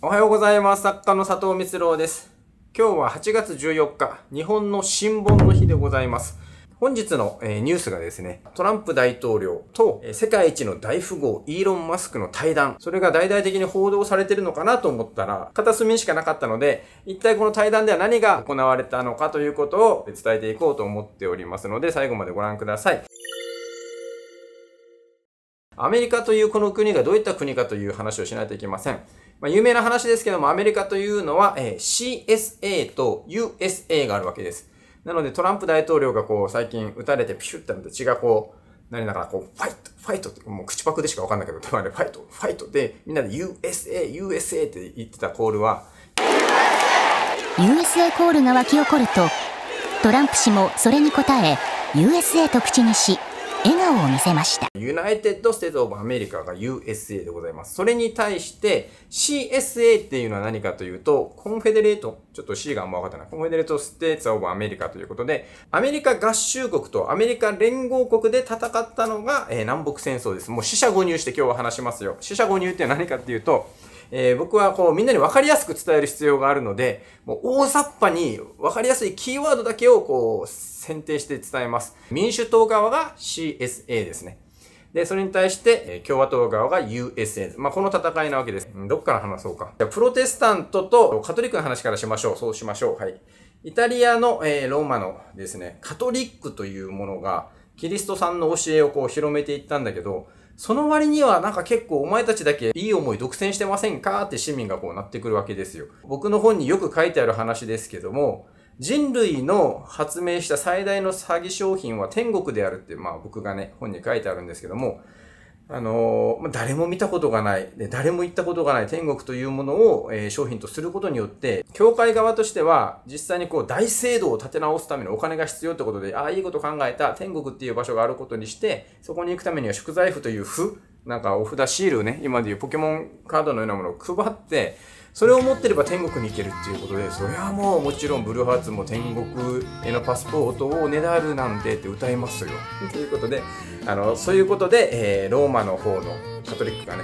おはようございます。作家の佐藤光郎です。今日は8月14日、日本の新聞の日でございます。本日の、えー、ニュースがですね、トランプ大統領と、えー、世界一の大富豪イーロン・マスクの対談、それが大々的に報道されてるのかなと思ったら、片隅にしかなかったので、一体この対談では何が行われたのかということを伝えていこうと思っておりますので、最後までご覧ください。アメリカというこの国がどういった国かという話をしないといけません。まあ、有名な話ですけども、アメリカというのは、えー、CSA と USA があるわけです。なので、トランプ大統領がこう、最近撃たれてピシュッてなって血がこう、なりながら、こう、ファイト、ファイトって、もう口パクでしかわかんないけど、ま りファイト、ファイトで、みんなで USA、USA って言ってたコールは、USA コールが沸き起こると、トランプ氏もそれに応え、USA と口にし、笑顔を見せました。ユナイテッド・ステート・オブ・アメリカが USA でございます。それに対して CSA っていうのは何かというと、コンフェデレート、ちょっと C があんま分かってない。コンフェデレート・ステート・オブ・アメリカということで、アメリカ合衆国とアメリカ連合国で戦ったのが、えー、南北戦争です。もう死者誤入して今日は話しますよ。死者誤入って何かっていうと、えー、僕はこうみんなに分かりやすく伝える必要があるので、もう大雑把に分かりやすいキーワードだけをこう選定して伝えます。民主党側が CSA ですね。で、それに対して、え共和党側が USA。まあ、この戦いなわけです。どっから話そうか。じゃプロテスタントとカトリックの話からしましょう。そうしましょう。はい。イタリアの、えー、ローマのですね、カトリックというものが、キリストさんの教えをこう広めていったんだけど、その割にはなんか結構お前たちだけいい思い独占してませんかって市民がこうなってくるわけですよ。僕の本によく書いてある話ですけども、人類の発明した最大の詐欺商品は天国であるって、まあ僕がね、本に書いてあるんですけども、あの、まあ、誰も見たことがない、で、誰も行ったことがない天国というものを、えー、商品とすることによって、教会側としては、実際にこう、大制度を立て直すためのお金が必要ってことで、ああ、いいこと考えた、天国っていう場所があることにして、そこに行くためには祝財布という符、なんかお札シールね、今でいうポケモンカードのようなものを配って、それを持ってれば天国に行けるっていうことでそれはもうもちろんブルーハーツも天国へのパスポートをねだるなんてって歌いますよということであのそういうことで、えー、ローマの方のカトリックがね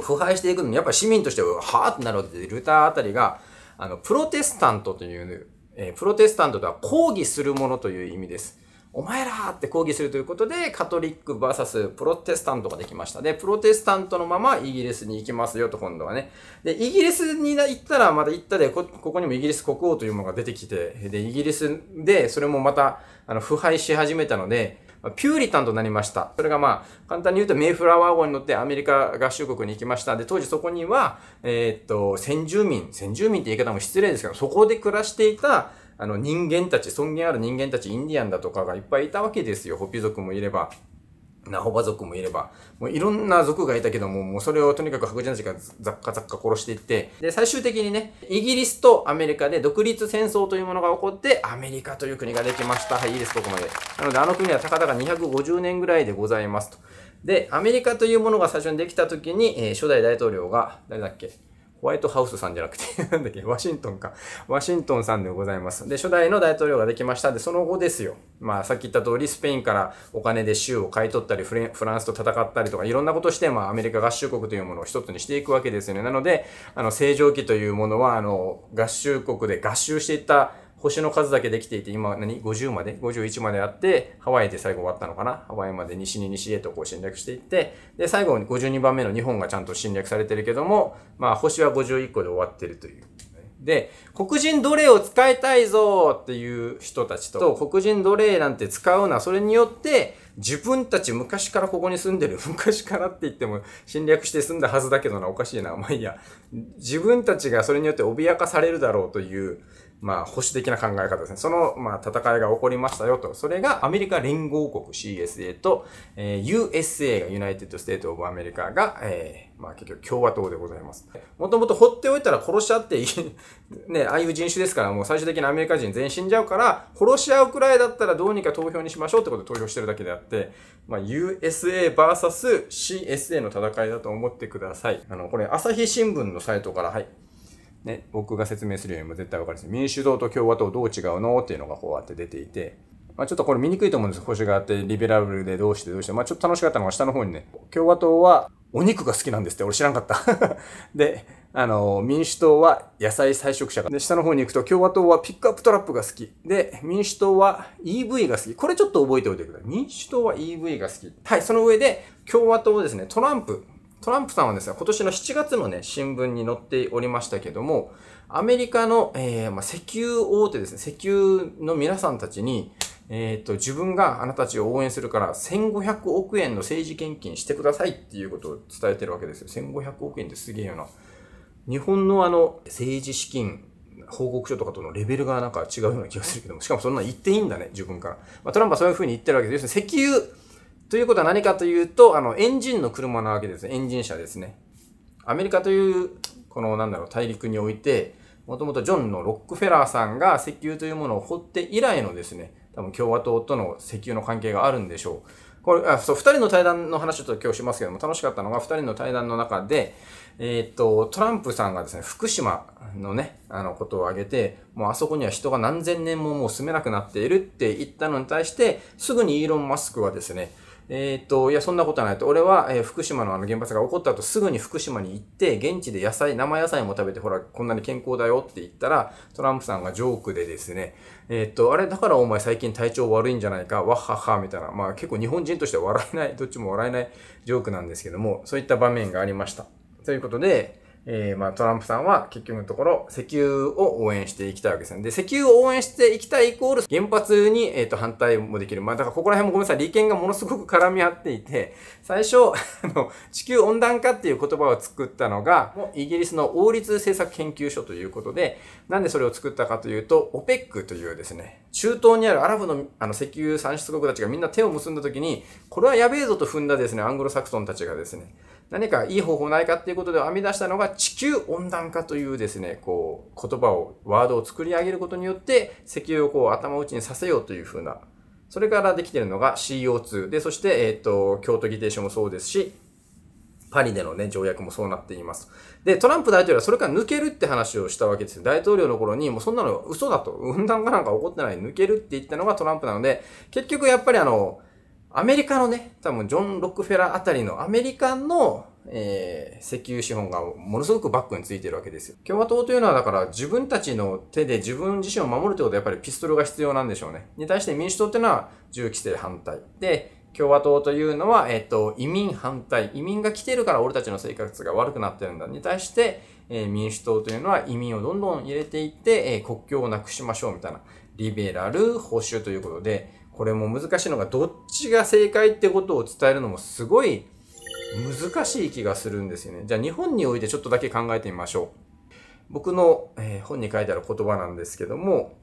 腐敗していくのにやっぱ市民としてははあってなるわけでルターあたりがあのプロテスタントという、えー、プロテスタントとは抗議するものという意味です。お前らって抗議するということで、カトリック VS プロテスタントができました。で、プロテスタントのままイギリスに行きますよと、今度はね。で、イギリスに行ったら、また行ったでこ、ここにもイギリス国王というものが出てきて、で、イギリスで、それもまた、あの、腐敗し始めたので、ピューリタンとなりました。それがまあ、簡単に言うとメイフラワー号に乗ってアメリカ合衆国に行きました。で、当時そこには、えー、っと、先住民、先住民って言い方も失礼ですけど、そこで暮らしていた、あの人間たち、尊厳ある人間たち、インディアンだとかがいっぱいいたわけですよ。ホピ族もいれば、ナホバ族もいれば、もういろんな族がいたけども、もうそれをとにかく白人たちがザッカザッカ殺していって、で、最終的にね、イギリスとアメリカで独立戦争というものが起こって、アメリカという国ができました。はい、いいです、ここまで。なので、あの国はたかだか250年ぐらいでございますと。で、アメリカというものが最初にできた時に、えー、初代大統領が、誰だっけホワイトハウスさんじゃなくて なんだっけ、ワシントンか。ワシントンさんでございます。で、初代の大統領ができました。で、その後ですよ。まあ、さっき言った通り、スペインからお金で州を買い取ったり、フランスと戦ったりとか、いろんなことして、まあ、アメリカ合衆国というものを一つにしていくわけですよね。なので、あの、正常期というものは、あの、合衆国で合衆していった星の数だけできていて、今何 ?50 まで ?51 まであって、ハワイで最後終わったのかなハワイまで西に西へとこう侵略していって、で、最後に52番目の日本がちゃんと侵略されてるけども、まあ星は51個で終わってるという。で、黒人奴隷を使いたいぞっていう人たちと、黒人奴隷なんて使うな、それによって、自分たち昔からここに住んでる、昔からって言っても侵略して住んだはずだけどな、おかしいな、まあいいや。自分たちがそれによって脅かされるだろうという、まあ、保守的な考え方ですね。その、まあ、戦いが起こりましたよと。それがアメリカ連合国 CSA と、えー、USA が、ユナイテッド・ステート・オブ・アメリカが、えー、まあ、結局共和党でございます。もともと 放っておいたら殺し合っていい、ね、ああいう人種ですから、もう最終的にアメリカ人全員死んじゃうから、殺し合うくらいだったらどうにか投票にしましょうってことで投票してるだけであって、まあ、USA vs CSA の戦いだと思ってください。あの、これ、朝日新聞のサイトから、はい。ね、僕が説明するよりも絶対わかるんです民主党と共和党どう違うのっていうのがこうあって出ていて、まあ、ちょっとこれ見にくいと思うんです星があってリベラルでどうしてどうして、まあ、ちょっと楽しかったのが下の方にね共和党はお肉が好きなんですって俺知らんかった であの民主党は野菜菜食者で下の方に行くと共和党はピックアップトラップが好きで民主党は EV が好きこれちょっと覚えておいてください民主党は EV が好きはいその上で共和党ですねトランプトランプさんはですね、今年の7月のね、新聞に載っておりましたけども、アメリカの、えー、まあ、石油大手ですね、石油の皆さんたちに、えっ、ー、と、自分があなたたちを応援するから1500億円の政治献金してくださいっていうことを伝えてるわけですよ。1500億円ってすげえよな。日本のあの、政治資金報告書とかとのレベルがなんか違うような気がするけども、しかもそんな言っていいんだね、自分から。まあ、トランプはそういうふうに言ってるわけです。要するに石油ということは何かというと、あの、エンジンの車なわけです。エンジン車ですね。アメリカという、この、なんだろう、大陸において、もともとジョンのロックフェラーさんが石油というものを掘って以来のですね、多分共和党との石油の関係があるんでしょう。これ、あそう、二人の対談の話を今日しますけども、楽しかったのが二人の対談の中で、えー、っと、トランプさんがですね、福島のね、あのことを挙げて、もうあそこには人が何千年ももう住めなくなっているって言ったのに対して、すぐにイーロン・マスクはですね、えっ、と、いや、そんなことはないと。俺は、えー、福島のあの原発が起こった後すぐに福島に行って、現地で野菜、生野菜も食べて、ほら、こんなに健康だよって言ったら、トランプさんがジョークでですね、えっ、と、あれ、だからお前最近体調悪いんじゃないか、わっはっは、みたいな、まあ結構日本人としては笑えない、どっちも笑えないジョークなんですけども、そういった場面がありました。ということで、えー、まあ、トランプさんは結局のところ、石油を応援していきたいわけですね。で、石油を応援していきたいイコール、原発に、えっ、ー、と、反対もできる。まあ、だからここら辺もごめんなさい、利権がものすごく絡み合っていて、最初、あの、地球温暖化っていう言葉を作ったのが、イギリスの王立政策研究所ということで、なんでそれを作ったかというと、OPEC というですね、中東にあるアラブのあの石油産出国たちがみんな手を結んだ時に、これはやべえぞと踏んだですね、アングロサクソンたちがですね、何かいい方法ないかっていうことで編み出したのが地球温暖化というですね、こう、言葉を、ワードを作り上げることによって、石油をこう頭打ちにさせようというふうな、それからできてるのが CO2 で、そして、えっ、ー、と、京都議定書もそうですし、パリでのね、条約もそうなっています。で、トランプ大統領はそれから抜けるって話をしたわけですよ。大統領の頃に、もうそんなの嘘だと、運動かなんか起こってない、抜けるって言ったのがトランプなので、結局やっぱりあの、アメリカのね、多分ジョン・ロックフェラーあたりのアメリカの、えー、石油資本がものすごくバックについてるわけですよ。共和党というのはだから自分たちの手で自分自身を守るってことはやっぱりピストルが必要なんでしょうね。に対して民主党っていうのは銃規制反対。で、共和党というのは、えっ、と、移民反対。移民が来てるから俺たちの生活が悪くなってるんだ。に対して、えー、民主党というのは移民をどんどん入れていって、えー、国境をなくしましょうみたいな。リベラル、保守ということで、これも難しいのが、どっちが正解ってことを伝えるのもすごい難しい気がするんですよね。じゃあ日本においてちょっとだけ考えてみましょう。僕の、えー、本に書いてある言葉なんですけども、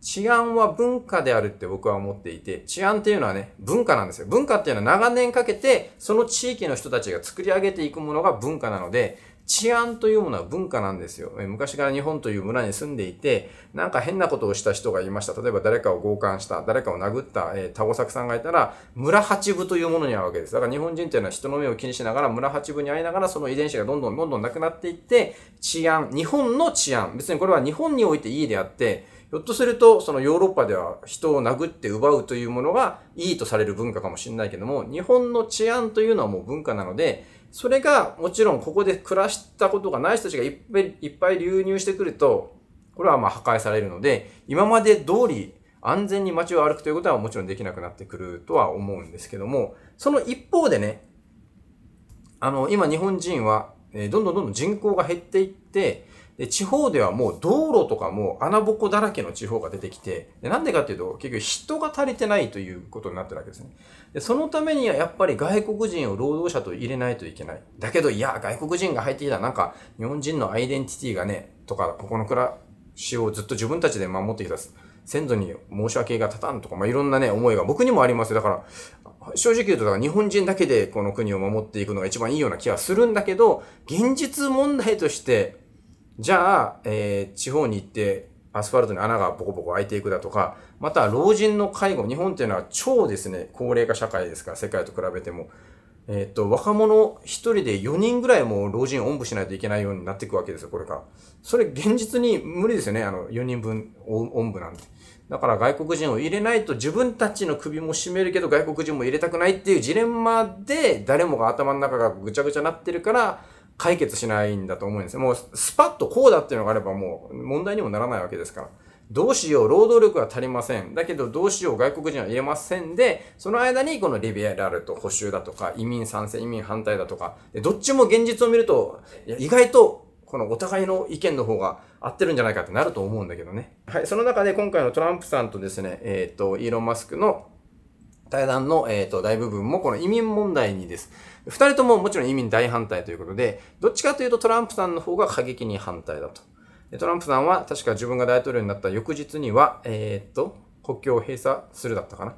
治安は文化であるって僕は思っていて、治安っていうのはね、文化なんですよ。文化っていうのは長年かけて、その地域の人たちが作り上げていくものが文化なので、治安というものは文化なんですよ。昔から日本という村に住んでいて、なんか変なことをした人がいました。例えば誰かを強姦した、誰かを殴った、えー、タゴ作さんがいたら、村八部というものにあるわけです。だから日本人というのは人の目を気にしながら、村八部に会いながら、その遺伝子がどんどんどんどんなくなっていって、治安、日本の治安、別にこれは日本においていいであって、ひょっとすると、そのヨーロッパでは人を殴って奪うというものがいいとされる文化かもしれないけども、日本の治安というのはもう文化なので、それがもちろんここで暮らしたことがない人たちがいっぱいいっぱい流入してくると、これはまあ破壊されるので、今まで通り安全に街を歩くということはもちろんできなくなってくるとは思うんですけども、その一方でね、あの、今日本人は、えどんどんどんどん人口が減っていって、で、地方ではもう道路とかも穴ぼこだらけの地方が出てきて、でなんでかっていうと、結局人が足りてないということになってるわけですね。で、そのためにはやっぱり外国人を労働者と入れないといけない。だけど、いや、外国人が入ってきたらなんか、日本人のアイデンティティがね、とか、ここの暮らしをずっと自分たちで守ってきた先祖に申し訳が立たんとか、まあ、いろんなね、思いが僕にもありますだから、正直言うと、だから日本人だけでこの国を守っていくのが一番いいような気はするんだけど、現実問題として、じゃあ、えー、地方に行ってアスファルトに穴がボコボコ開いていくだとか、また老人の介護、日本っていうのは超ですね、高齢化社会ですから、世界と比べても。えー、っと、若者一人で4人ぐらいも老人をおんぶしないといけないようになっていくわけですよ、これから。それ現実に無理ですよね、あの、4人分おんぶなんて。だから外国人を入れないと自分たちの首も絞めるけど外国人も入れたくないっていうジレンマで誰もが頭の中がぐちゃぐちゃなってるから、解決しないんだと思うんですよ。もうスパッとこうだっていうのがあればもう問題にもならないわけですから。どうしよう、労働力が足りません。だけどどうしよう、外国人は入れませんで、その間にこのリベラルと補修だとか、移民賛成、移民反対だとか、どっちも現実を見ると、意外とこのお互いの意見の方が合ってるんじゃないかってなると思うんだけどね。はい、その中で今回のトランプさんとですね、えっ、ー、と、イーロン・マスクの対談の、えーと、大部分もこの移民問題にです。2人とももちろん移民大反対ということで、どっちかというとトランプさんの方が過激に反対だと。トランプさんは確か自分が大統領になった翌日には、えー、っと、国境を閉鎖するだったかな。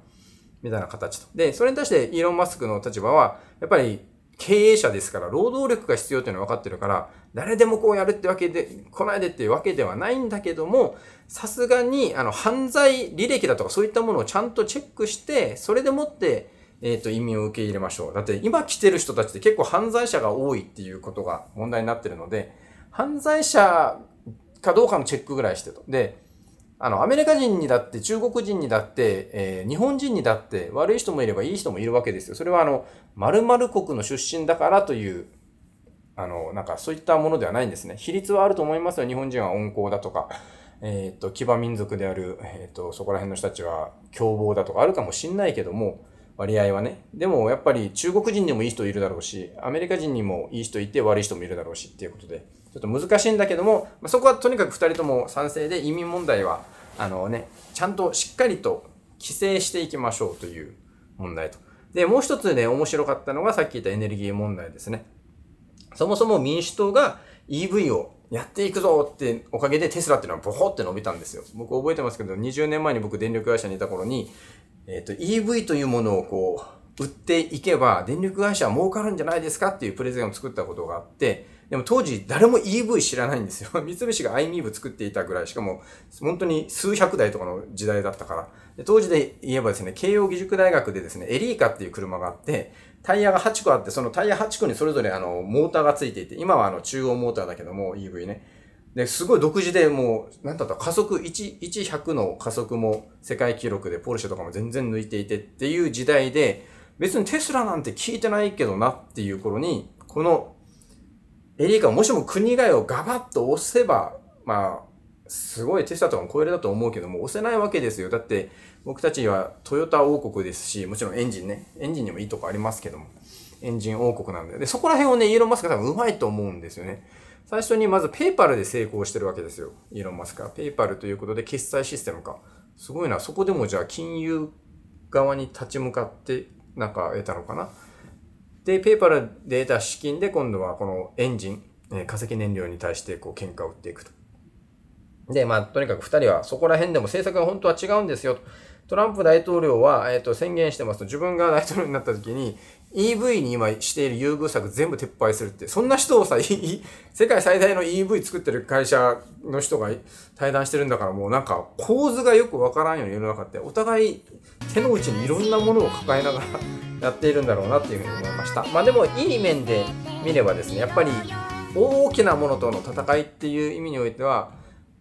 みたいな形と。で、それに対してイーロン・マスクの立場は、やっぱり経営者ですから、労働力が必要っていうのは分かってるから、誰でもこうやるってわけで、来ないでっていうわけではないんだけども、さすがに、あの、犯罪履歴だとかそういったものをちゃんとチェックして、それでもって、えっ、ー、と、移民を受け入れましょう。だって今来てる人たちって結構犯罪者が多いっていうことが問題になってるので、犯罪者かどうかのチェックぐらいしてと。で、あの、アメリカ人にだって、中国人にだって、えー、日本人にだって、悪い人もいればいい人もいるわけですよ。それはあの、〇〇国の出身だからという、あの、なんかそういったものではないんですね。比率はあると思いますよ。日本人は温厚だとか、えっ、と、騎馬民族である、えっ、と、そこら辺の人たちは凶暴だとかあるかもしんないけども、割合はね。でも、やっぱり中国人でもいい人いるだろうし、アメリカ人にもいい人いて悪い人もいるだろうしっていうことで。ちょっと難しいんだけども、まあ、そこはとにかく2人とも賛成で移民問題はあのねちゃんとしっかりと規制していきましょうという問題と。で、もう一つね、面白かったのがさっき言ったエネルギー問題ですね。そもそも民主党が EV をやっていくぞっておかげでテスラっていうのはボホって伸びたんですよ。僕覚えてますけど、20年前に僕電力会社にいた頃に、えっ、ー、と、EV というものをこう、売っていけば電力会社は儲かるんじゃないですかっていうプレゼンを作ったことがあって、でも当時誰も EV 知らないんですよ。三菱が i m e ー v 作っていたぐらい、しかも本当に数百台とかの時代だったから。で当時で言えばですね、慶應義塾大学でですね、エリーカっていう車があって、タイヤが8個あって、そのタイヤ8個にそれぞれあの、モーターがついていて、今はあの、中央モーターだけども、EV ね。で、すごい独自でもう、なんだった加速1、100の加速も世界記録で、ポルシェとかも全然抜いていてっていう時代で、別にテスラなんて聞いてないけどなっていう頃に、このエリカもしも国外をガバッと押せば、まあ、すごいテスラとかも超えれだと思うけども、押せないわけですよ。だって、僕たちはトヨタ王国ですし、もちろんエンジンね、エンジンにもいいとこありますけども、エンジン王国なんで。で、そこら辺をね、イーロン・マスク多分うまいと思うんですよね。最初にまずペイパルで成功してるわけですよ。イーロン・マスクは。ペイパルということで決済システムか。すごいな。そこでもじゃあ金融側に立ち向かって、なんか得たのかな。で、ペーパルで得た資金で今度はこのエンジン、え化石燃料に対してこう喧嘩を売っていくと。で、まあ、とにかく2人はそこら辺でも政策が本当は違うんですよと。トランプ大統領は、えっ、ー、と、宣言してますと、自分が大統領になった時に、EV に今している優遇策全部撤廃するって、そんな人をさ、世界最大の EV 作ってる会社の人が対談してるんだからもうなんか構図がよくわからんように世の中って、お互い手の内にいろんなものを抱えながらやっているんだろうなっていうふうに思いました。まあでもいい面で見ればですね、やっぱり大きなものとの戦いっていう意味においては、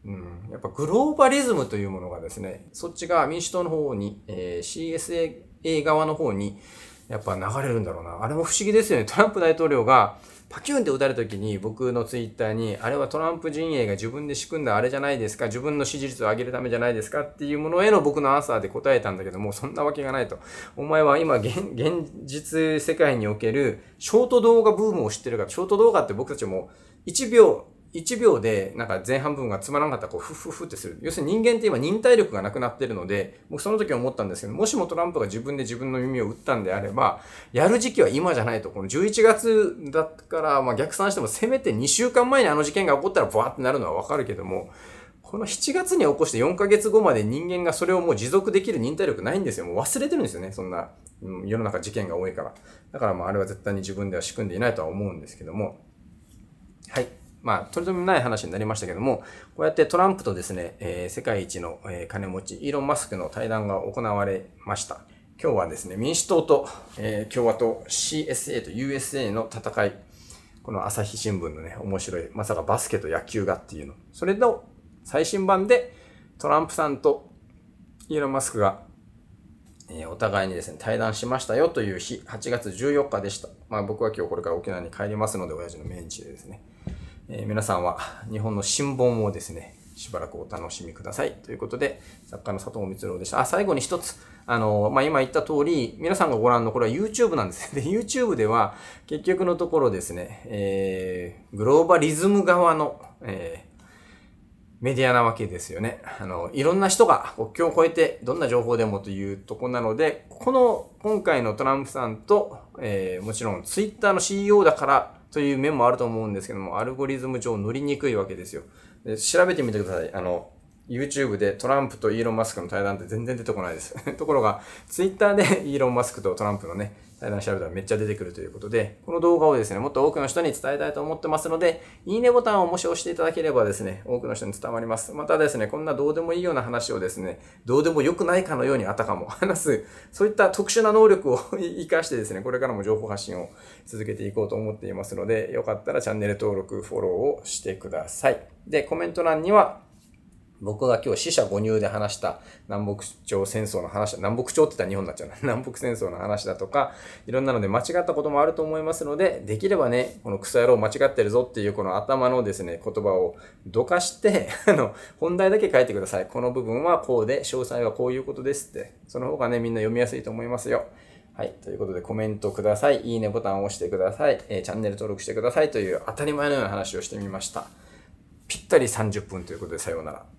うん、やっぱグローバリズムというものがですね、そっちが民主党の方に、えー、CSA 側の方に、やっぱ流れるんだろうな。あれも不思議ですよね。トランプ大統領がパキュンって打たれた時に僕のツイッターに、あれはトランプ陣営が自分で仕組んだあれじゃないですか、自分の支持率を上げるためじゃないですかっていうものへの僕のアンサーで答えたんだけども、そんなわけがないと。お前は今現実世界におけるショート動画ブームを知ってるから、ショート動画って僕たちも1秒1秒でなんか前半分がつまらなかったらこうフッフッフってする。要するに人間って今忍耐力がなくなってるので、僕その時思ったんですけど、もしもトランプが自分で自分の耳を打ったんであれば、やる時期は今じゃないと、この11月だから、まあ逆算してもせめて2週間前にあの事件が起こったらバーってなるのはわかるけども、この7月に起こして4ヶ月後まで人間がそれをもう持続できる忍耐力ないんですよ。もう忘れてるんですよね。そんな、うん、世の中事件が多いから。だからまああれは絶対に自分では仕組んでいないとは思うんですけども。はい。まあ、とりとめない話になりましたけども、こうやってトランプとですね、えー、世界一の、え金持ち、イーロン・マスクの対談が行われました。今日はですね、民主党と、えー、共和党、CSA と USA の戦い、この朝日新聞のね、面白い、まさかバスケと野球がっていうの。それの最新版で、トランプさんとイーロン・マスクが、えお互いにですね、対談しましたよという日、8月14日でした。まあ僕は今日これから沖縄に帰りますので、親父の命日でですね。えー、皆さんは日本の新聞をですね、しばらくお楽しみください。ということで、作家の佐藤光郎でした。あ、最後に一つ、あの、まあ、今言った通り、皆さんがご覧のこれは YouTube なんですね。で、YouTube では、結局のところですね、えー、グローバリズム側の、えー、メディアなわけですよね。あの、いろんな人が国境を越えてどんな情報でもというとこなので、この今回のトランプさんと、えー、もちろん Twitter の CEO だからという面もあると思うんですけども、アルゴリズム上乗りにくいわけですよ。調べてみてください。あの、YouTube でトランプとイーロン・マスクの対談って全然出てこないです ところが、Twitter で イーロン・マスクとトランプのね、対談調べたらめっちゃ出てくるということで、この動画をですね、もっと多くの人に伝えたいと思ってますので、いいねボタンをもし押していただければですね、多くの人に伝わります。またですね、こんなどうでもいいような話をですね、どうでも良くないかのようにあたかも 話す、そういった特殊な能力を活かしてですね、これからも情報発信を続けていこうと思っていますので、よかったらチャンネル登録、フォローをしてください。で、コメント欄には、僕が今日死者誤入で話した南北朝戦争の話、南北朝って言ったら日本になっちゃうな。南北戦争の話だとか、いろんなので間違ったこともあると思いますので、できればね、この草野郎間違ってるぞっていうこの頭のですね、言葉をどかして、あの、本題だけ書いてください。この部分はこうで、詳細はこういうことですって。その方がね、みんな読みやすいと思いますよ。はい。ということで、コメントください。いいねボタンを押してください。えー、チャンネル登録してくださいという当たり前のような話をしてみました。ぴったり30分ということで、さようなら。